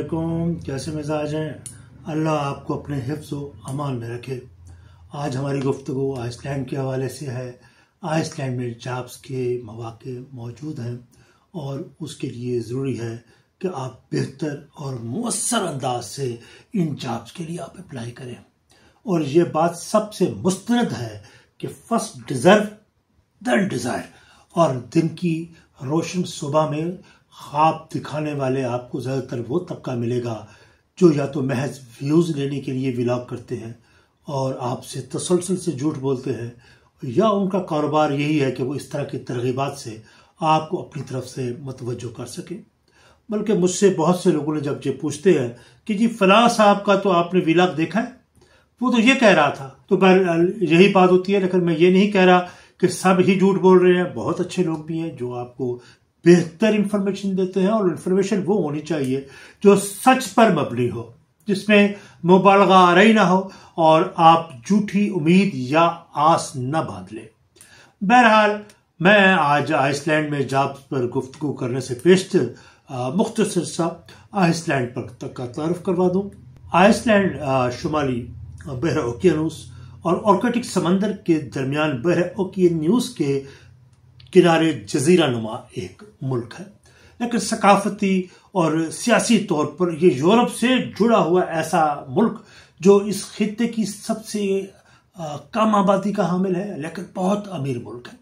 अलैक्म कैसे मिजाज हैं अल्लाह आपको अपने हिफ्स अमान में रखे आज हमारी गुफ्तु आइसलैंड के हवाले से है आइसलैंड में जॉब्स के मौाक़े मौजूद हैं और उसके लिए ज़रूरी है कि आप बेहतर और मवसर अंदाज से इन जॉब्स के लिए आप अप्लाई करें और ये बात सबसे मुस्तरद है कि फर्स्ट डिज़र्व दिजायर डिज़ायर और दिन की रोशन सुबह में ख्वाब दिखाने वाले आपको ज़्यादातर वो तबका मिलेगा जो या तो महज व्यूज़ लेने के लिए विलाग करते हैं और आपसे तसलसल से झूठ बोलते हैं या उनका कारोबार यही है कि वो इस तरह की तरगीबात से आपको अपनी तरफ से मतवजो कर सकें बल्कि मुझसे बहुत से लोगों ने जब ये पूछते हैं कि जी फला साहब का तो आपने विलाग देखा है वो तो ये कह रहा था तो यही बात होती है लेकिन मैं ये नहीं कह रहा कि सब ही झूठ बोल रहे हैं बहुत अच्छे लोग भी हैं जो आपको बेहतर इंफॉर्मेशन देते हैं और इंफॉर्मेशन वो होनी चाहिए जो सच पर मबनी हो जिसमें मुबालगा रही ना हो और आप झूठी उम्मीद या आस न बांध लें बहरहाल मैं आज आइसलैंड में जॉब्स पर गुफ्तु करने से पेश मुख्तर सा आइसलैंड पर तक का तारफ करवा दूँ आइसलैंड शुमाली बहर ओकियनूस और ऑर्कटिक समंदर के दरमियान बहर ओकियनूस के किनारे जजीरा नुमा एक मुल्क है लेकिन सकाफती और सियासी तौर पर ये यूरोप से जुड़ा हुआ ऐसा मुल्क जो इस खत्े की सबसे कम आबादी का हामिल है लेकिन बहुत अमीर मुल्क है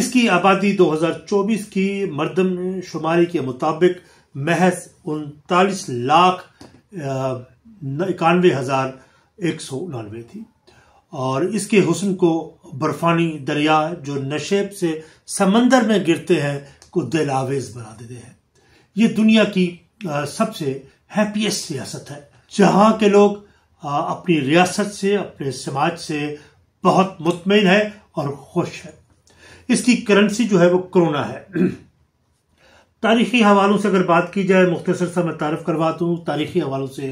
इसकी आबादी 2024 की मर्दम शुमारी के मुताबिक महज उनतालीस लाख इक्यानवे हज़ार एक सौ उनानवे थी और इसके हुसन को बर्फानी दरिया जो नशेब से समंदर में गिरते हैं को दिल आवेज बना देते हैं ये दुनिया की सबसे हैप्पीएस्ट सियासत है जहां के लोग अपनी रियासत से अपने समाज से बहुत मुतमिन है और खुश है इसकी करेंसी जो है वो कोरोना है तारीखी हवालों से अगर बात की जाए मुख्तर सा मैं तारफ़ करवा दूँ तारीखी हवालों से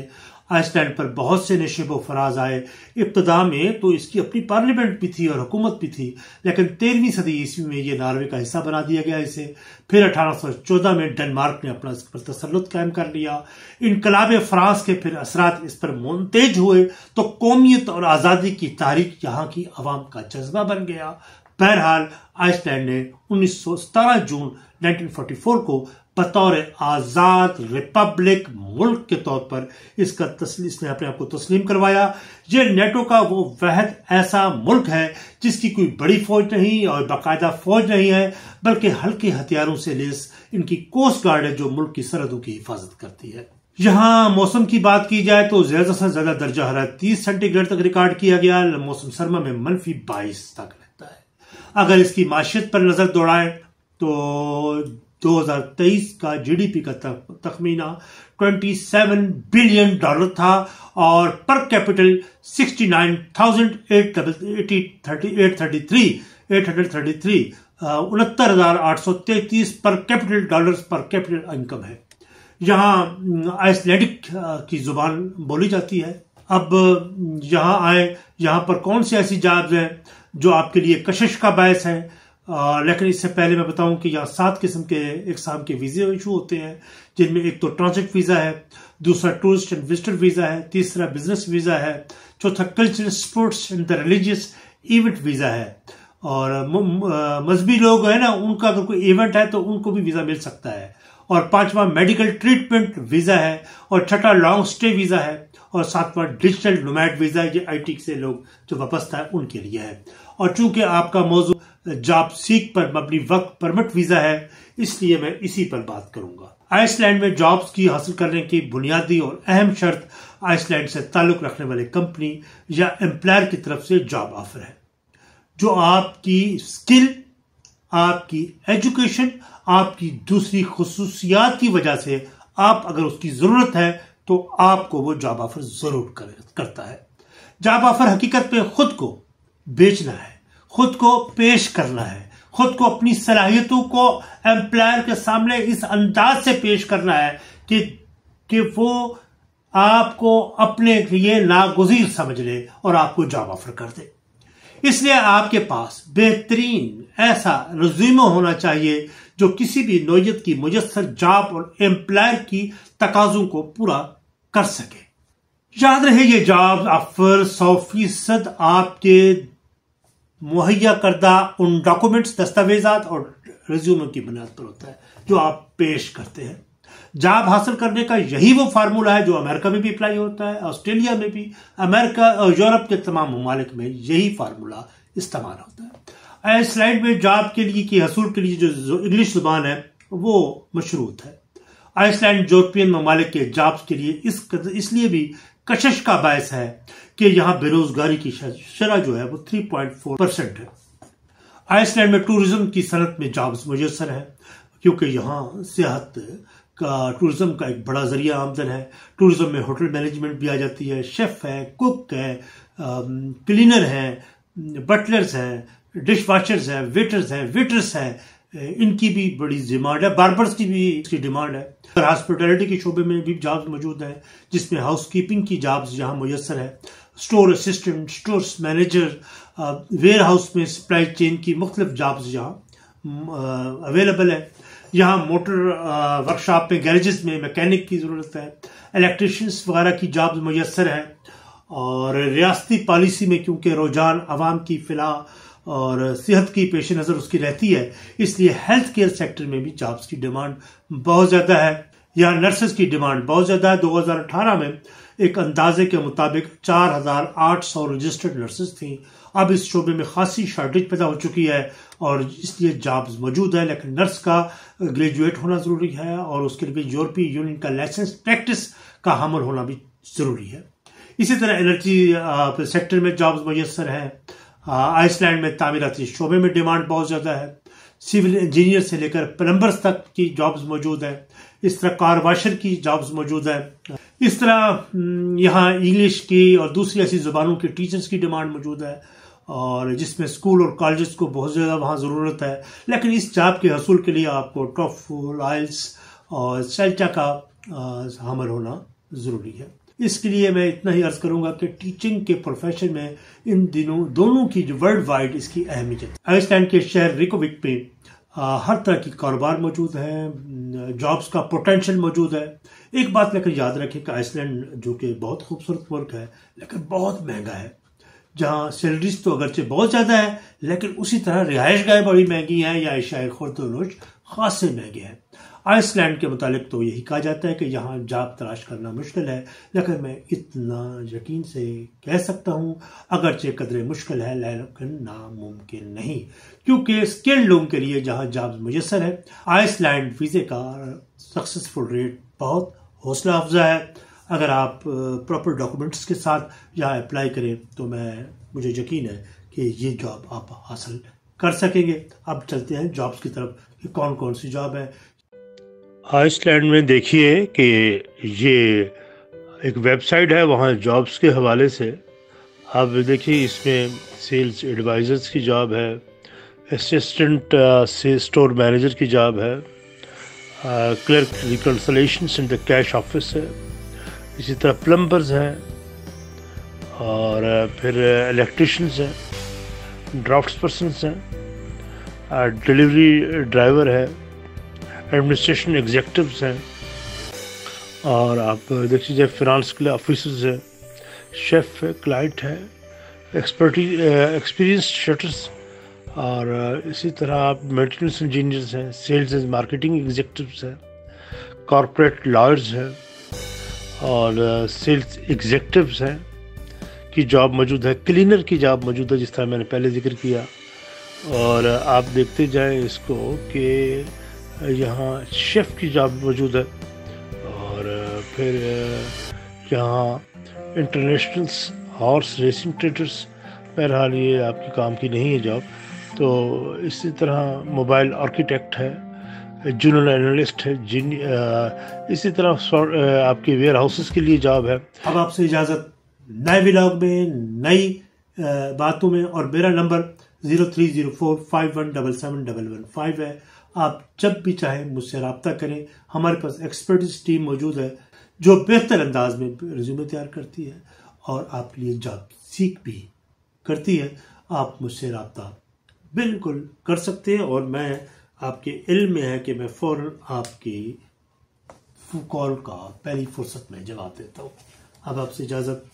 आइसलैंड पर बहुत से नशे फराज आए इब्तदा में तो इसकी अपनी पार्लियामेंट भी थी और हुकूमत भी थी लेकिन तेरहवीं सदी ईस्वी में ये नार्वे का हिस्सा बना दिया गया इसे फिर 1814 में डेनमार्क ने अपना इस पर तसलुत कायम कर लिया इनकलाब फ्रांस के फिर असरात इस पर मुंतज हुए तो कौमियत और आज़ादी की तारीख यहाँ की आवाम का जज्बा बन गया बहरहाल आइसलैंड ने 1917 जून 1944 को बतौर आज़ाद रिपब्लिक मुल्क के तौर पर इसका तस्ली इसने अपने आप को तस्लीम करवाया ये नेटो का वो वहद ऐसा मुल्क है जिसकी कोई बड़ी फौज नहीं और बाकायदा फौज नहीं है बल्कि हल्के हथियारों से लेस इनकी कोस्ट गार्ड है जो मुल्क की सरहदों की हिफाजत करती है यहाँ मौसम की बात की जाए तो ज्यादा से ज्यादा दर्जा हरा तीस सेंटीग्रेड तक रिकॉर्ड किया गया मौसम सरमा में मनफी बाईस तक अगर इसकी माशियत पर नज़र दौड़ाएं तो 2023 का जीडीपी का तखमीना 27 बिलियन डॉलर था और पर कैपिटल 69,833 उनहत्तर हजार आठ सौ तैतीस per capital dollars per capital income है यहाँ आइसलैंडिक की जुबान बोली जाती है अब यहाँ आए यहाँ पर कौन सी ऐसी जॉब्स हैं जो आपके लिए कशिश का बायस है आ, लेकिन इससे पहले मैं बताऊं कि यहाँ सात किस्म के इकसाम के वीज़े इशू होते हैं जिनमें एक तो ट्रांजिट वीज़ा है दूसरा टूरिस्ट एंड विजिटर वीज़ा है तीसरा बिजनेस वीज़ा है चौथा cultural sports and the religious event visa है और मजहबी लोग हैं ना उनका अगर कोई इवेंट है तो उनको भी वीज़ा मिल सकता है और पांचवा मेडिकल ट्रीटमेंट वीज़ा है और छठा लॉन्ग स्टे वीज़ा है और सातवां डिजिटल नोमैट वीज़ा ये आईटी से लोग जो वापस है उनके लिए है और चूंकि आपका मौजूद जॉब सीख पर मबनी वक्त परमिट वीजा है इसलिए मैं इसी पर बात करूंगा आइसलैंड में जॉब्स की हासिल करने की बुनियादी और अहम शर्त आइसलैंड से ताल्लुक रखने वाले कंपनी या एम्प्लॉयर की तरफ से जॉब ऑफर है जो आपकी स्किल आपकी एजुकेशन आपकी दूसरी खसूसियात की वजह से आप अगर उसकी जरूरत है तो आपको वो जॉब ऑफर जरूर करता है जॉब ऑफर हकीकत में खुद को बेचना है खुद को पेश करना है खुद को अपनी सलाहियतों को एम्प्लायर के सामने इस अंदाज से पेश करना है कि कि वो आपको अपने लिए नागुजीर समझ ले और आपको जॉब ऑफर कर दे इसलिए आपके पास बेहतरीन ऐसा रजीमो होना चाहिए जो किसी भी नोयत की मुजसर जॉब और एम्प्लॉयर की तकाजों को पूरा कर सके याद रहे ये जॉब ऑफर सौ फीसद आपके मुहैया करदा उन डॉक्यूमेंट्स दस्तावेजा और रिज्यूमों की बुनियाद पर होता है जो आप पेश करते हैं जॉब हासिल करने का यही वो फार्मूला है जो अमेरिका में भी अप्लाई होता है ऑस्ट्रेलिया में भी अमेरिका और यूरोप के तमाम ममालिक में यही फार्मूला इस्तेमाल होता है स्लाइड में जॉब के लिए की हसूल के लिए जो इंग्लिश जुबान है वो मशरूत है आइसलैंड यूरोपियन ममालिक के जॉब्स के लिए इस इसलिए भी कशिश का बायस है कि यहाँ बेरोजगारी की शरह जो है वो थ्री पॉइंट फोर परसेंट है आइसलैंड में टूरिज्म की सनत में जॉब्स मुयसर हैं क्योंकि यहाँ सेहत का टूरिज्म का एक बड़ा जरिया आमदन है टूरिज्म में होटल मैनेजमेंट भी आ जाती है शेफ़ है कुक है क्लीनर हैं बटलर्स हैं डिश वाशर्स हैं वेटर्स हैं वेटर्स हैं इनकी भी बड़ी डिमांड है बार्बर्स की भी इसकी डिमांड है हॉस्पिटलिटी के शोबे में भी जॉब्स मौजूद हैं जिसमें हाउस कीपिंग की जॉब्स यहाँ मुयसर है store assistant store manager warehouse में सप्लाई चेन की मुख्तलिफ जॉब्स यहाँ अवेलेबल है यहाँ मोटर वर्कशॉप में गैरेजेस में मैकेनिक की ज़रूरत है इलेक्ट्रिशंस वगैरह की जॉब्स मैसर हैं और रियासती पॉलिसी में क्योंकि रुझान आवाम की फिलाह और सेहत की पेश नज़र उसकी रहती है इसलिए हेल्थ केयर सेक्टर में भी जॉब्स की डिमांड बहुत ज़्यादा है यहाँ नर्सेज की डिमांड बहुत ज़्यादा है 2018 में एक अंदाजे के मुताबिक 4,800 रजिस्टर्ड नर्सेज थीं अब इस शोबे में खासी शॉर्टेज पैदा हो चुकी है और इसलिए जॉब्स मौजूद है लेकिन नर्स का ग्रेजुएट होना ज़रूरी है और उसके लिए यूरोपीय यूनियन का लाइसेंस प्रैक्टिस का हमल होना भी ज़रूरी है इसी तरह एनर्जी सेक्टर में जॉब्स मैसर हैं आइसलैंड में तामीराती शोबे में डिमांड बहुत ज़्यादा है सिविल इंजीनियर से लेकर प्लम्बर्स तक की जॉब्स मौजूद है इस तरह कार वाशर की जॉब्स मौजूद है इस तरह हम्म, यहाँ इंग्लिश की और दूसरी ऐसी ज़बानों के टीचर्स की डिमांड मौजूद है और जिसमें स्कूल और कॉलेज को बहुत ज़्यादा वहाँ ज़रूरत है लेकिन इस जॉब के हसूल के लिए आपको टॉफ आयल्स और सेल्टा का हमल होना ज़रूरी है इसके लिए मैं इतना ही अर्ज करूंगा कि टीचिंग के प्रोफेशन में इन दिनों दोनों की वर्ल्ड वाइड इसकी अहमियत आइसलैंड के शहर रिकोविक में हर तरह की कारोबार मौजूद हैं जॉब्स का पोटेंशियल मौजूद है एक बात लेकर याद रखें कि आइसलैंड जो कि बहुत खूबसूरत मुल्क है लेकिन बहुत महंगा है जहाँ सैलरीज तो अगरचे बहुत ज़्यादा है लेकिन उसी तरह रिहाइश गाहें बड़ी महंगी हैं या इशाए खुर्द ख़ास से महंगे हैं आइसलैंड के मुतालिक तो यही कहा जाता है कि यहाँ जाप तलाश करना मुश्किल है लेकिन मैं इतना यकीन से कह सकता हूँ अगरचे कदर मुश्किल है लेकिन नामुमकिन नहीं क्योंकि स्किल्ड लोगों के लिए जहाँ जाब मुयसर है आइसलैंड वीज़े का सक्सेसफुल रेट बहुत हौसला अफजा है अगर आप प्रॉपर डॉक्यूमेंट्स के साथ यहाँ अप्लाई करें तो मैं मुझे यकीन है कि ये जॉब आप हासिल कर सकेंगे अब चलते हैं जॉब्स की तरफ कि कौन कौन सी जॉब है आइसलैंड में देखिए कि ये एक वेबसाइट है वहाँ जॉब्स के हवाले से आप देखिए इसमें सेल्स एडवाइज़र्स की जॉब है असिस्टेंट से स्टोर मैनेजर की जॉब है clerk reconciliation in the cash office है इसी तरह प्लम्बर्स हैं और फिर इलेक्ट्रिशंस हैं ड्राफ्ट पर्सनस हैं डिलीवरी ड्राइवर है एडमिनिस्ट्रेशन एग्जेक्टिव्स हैं और आप देख लीजिए फिनांस के लिए ऑफिस हैं शेफ़ है क्लाइंट है एक्सपर्टी एक्सपीरियंस शटर्स और इसी तरह आप मेंटेनेंस इंजीनियर्स हैं सेल्स एंड मार्केटिंग एग्जेक्टिव्स हैं कॉरपोरेट लॉयर्स हैं और सेल्स एग्जेक्टिव्स हैं की जॉब मौजूद है क्लीनर की जॉब मौजूद है जिस तरह मैंने पहले जिक्र किया और आप देखते जाएं इसको कि यहाँ शेफ़ की जॉब मौजूद है और फिर यहाँ इंटरनेशनल हॉर्स रेसिंग ट्रेडर्स बहरहाल ये आपके काम की नहीं है जॉब तो इसी तरह मोबाइल आर्किटेक्ट है जूनल एनालिस्ट है जिन इसी तरह आपके वेयर हाउसेस के लिए जॉब है अब आपसे इजाज़त नए ब्लॉग में नई बातों में और मेरा number zero three zero four five one double seven double one five है आप जब भी चाहें मुझसे रबता करें हमारे पास एक्सपर्टिस टीम मौजूद है जो बेहतर अंदाज में रिज्यूमे तैयार करती है और आपके लिए जॉब सीख भी करती है आप मुझसे रबता बिल्कुल कर सकते हैं और मैं आपके इल्म में है कि मैं फ़ौर आपकी कॉल का पहली फुर्सत में जवाब देता हूँ अब आपसे इजाज़त